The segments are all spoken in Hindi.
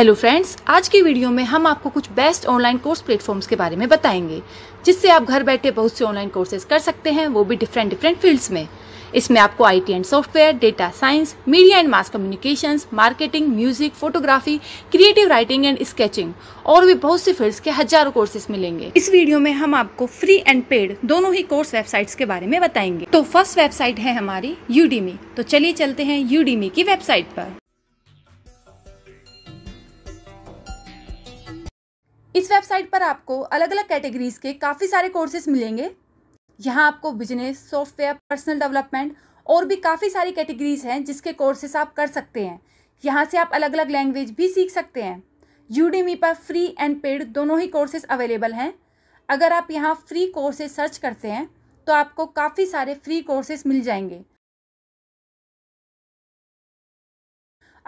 हेलो फ्रेंड्स आज की वीडियो में हम आपको कुछ बेस्ट ऑनलाइन कोर्स प्लेटफॉर्म्स के बारे में बताएंगे जिससे आप घर बैठे बहुत से ऑनलाइन कोर्सेज कर सकते हैं वो भी डिफरेंट डिफरेंट फील्ड्स में इसमें आपको IT and software data science media and mass communication marketing music photography creative writing and sketching और भी बहुत से फील्ड्स के हजारों कोर्सेज मिलेंगे इस वीडियो में हम आपको फ्री एंड पेड दोनों ही कोर्स वेबसाइट्स के बारे में बताएंगे तो फर्स्ट वेबसाइट है हमारी यूडीमी तो चलिए चलते हैं यूडीमी की वेबसाइट पर इस वेबसाइट पर आपको अलग अलग कैटेगरीज के काफ़ी सारे कोर्सेज मिलेंगे यहाँ आपको बिजनेस सॉफ्टवेयर पर्सनल डेवलपमेंट और भी काफ़ी सारी कैटेगरीज हैं जिसके कोर्सेज आप कर सकते हैं यहाँ से आप अलग अलग लैंग्वेज भी सीख सकते हैं यूडीमी पर फ्री एंड पेड दोनों ही कोर्सेज अवेलेबल हैं अगर आप यहाँ फ्री कोर्सेज सर्च करते हैं तो आपको काफ़ी सारे फ्री कोर्सेज मिल जाएंगे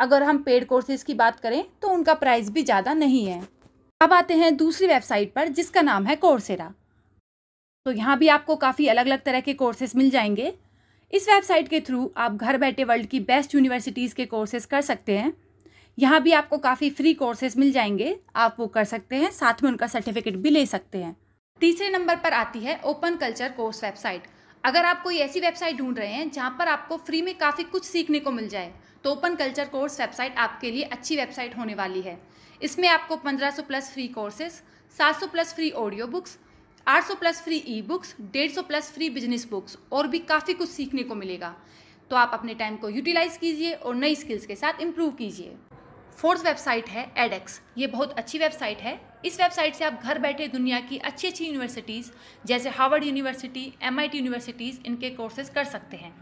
अगर हम पेड कोर्सेज की बात करें तो उनका प्राइस भी ज़्यादा नहीं है अब आते हैं दूसरी वेबसाइट पर जिसका नाम है कोर्सेरा तो यहाँ भी आपको काफ़ी अलग अलग तरह के कोर्सेज मिल जाएंगे इस वेबसाइट के थ्रू आप घर बैठे वर्ल्ड की बेस्ट यूनिवर्सिटीज़ के कोर्सेज कर सकते हैं यहाँ भी आपको काफ़ी फ्री कोर्सेज मिल जाएंगे आप वो कर सकते हैं साथ में उनका सर्टिफिकेट भी ले सकते हैं तीसरे नंबर पर आती है ओपन कल्चर कोर्स वेबसाइट अगर आप कोई ऐसी वेबसाइट ढूंढ रहे हैं जहाँ पर आपको फ्री में काफ़ी कुछ सीखने को मिल जाए ओपन कल्चर कोर्स वेबसाइट आपके लिए अच्छी वेबसाइट होने वाली है इसमें आपको 1500 plus free courses 700 plus free audio books 800 plus free e books डेढ़ सौ प्लस फ्री बिजनेस बुक्स और भी काफ़ी कुछ सीखने को मिलेगा तो आप अपने टाइम को यूटिलाइज़ कीजिए और नई स्किल्स के साथ इम्प्रूव कीजिए फोर्थ वेबसाइट है एडेक्स ये बहुत अच्छी वेबसाइट है इस वेबसाइट से आप घर बैठे दुनिया की अच्छी अच्छी यूनिवर्सिटीज़ जैसे हार्वर्ड यूनिवर्सिटी एम यूनिवर्सिटीज़ इनके कोर्सेज कर सकते हैं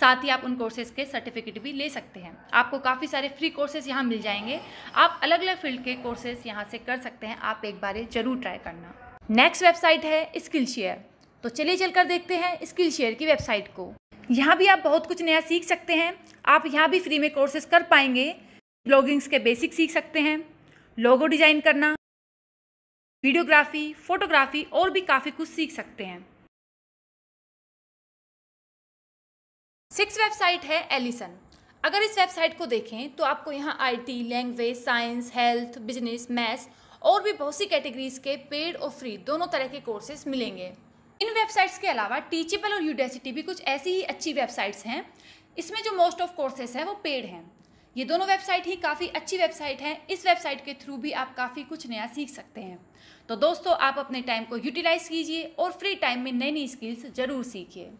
साथ ही आप उन कोर्सेज़ के सर्टिफिकेट भी ले सकते हैं आपको काफ़ी सारे फ्री कोर्सेज़ यहाँ मिल जाएंगे आप अलग अलग फील्ड के कोर्सेज़ यहाँ से कर सकते हैं आप एक बार ज़रूर ट्राई करना नेक्स्ट वेबसाइट है स्किल शेयर तो चलिए चलकर देखते हैं स्किल शेयर की वेबसाइट को यहाँ भी आप बहुत कुछ नया सीख सकते हैं आप यहाँ भी फ्री में कोर्सेज कर पाएंगे ब्लॉगिंग्स के बेसिक सीख सकते हैं लोगो डिज़ाइन करना वीडियोग्राफी फोटोग्राफी और भी काफ़ी कुछ सीख सकते हैं सिक्स वेबसाइट है एलिसन अगर इस वेबसाइट को देखें तो आपको यहाँ IT, language science health business maths और भी बहुत सी कैटेगरीज के पेड और फ्री दोनों तरह के कोर्सेज मिलेंगे इन वेबसाइट्स के अलावा टीचेबल और यूडेसिटी भी कुछ ऐसी ही अच्छी वेबसाइट्स हैं इसमें जो मोस्ट ऑफ कोर्सेज हैं वो पेड हैं ये दोनों वेबसाइट ही काफ़ी अच्छी वेबसाइट हैं इस वेबसाइट के थ्रू भी आप काफ़ी कुछ नया सीख सकते हैं तो दोस्तों आप अपने टाइम को यूटिलाइज़ कीजिए और फ्री टाइम में नई नई स्किल्स ज़रूर सीखिए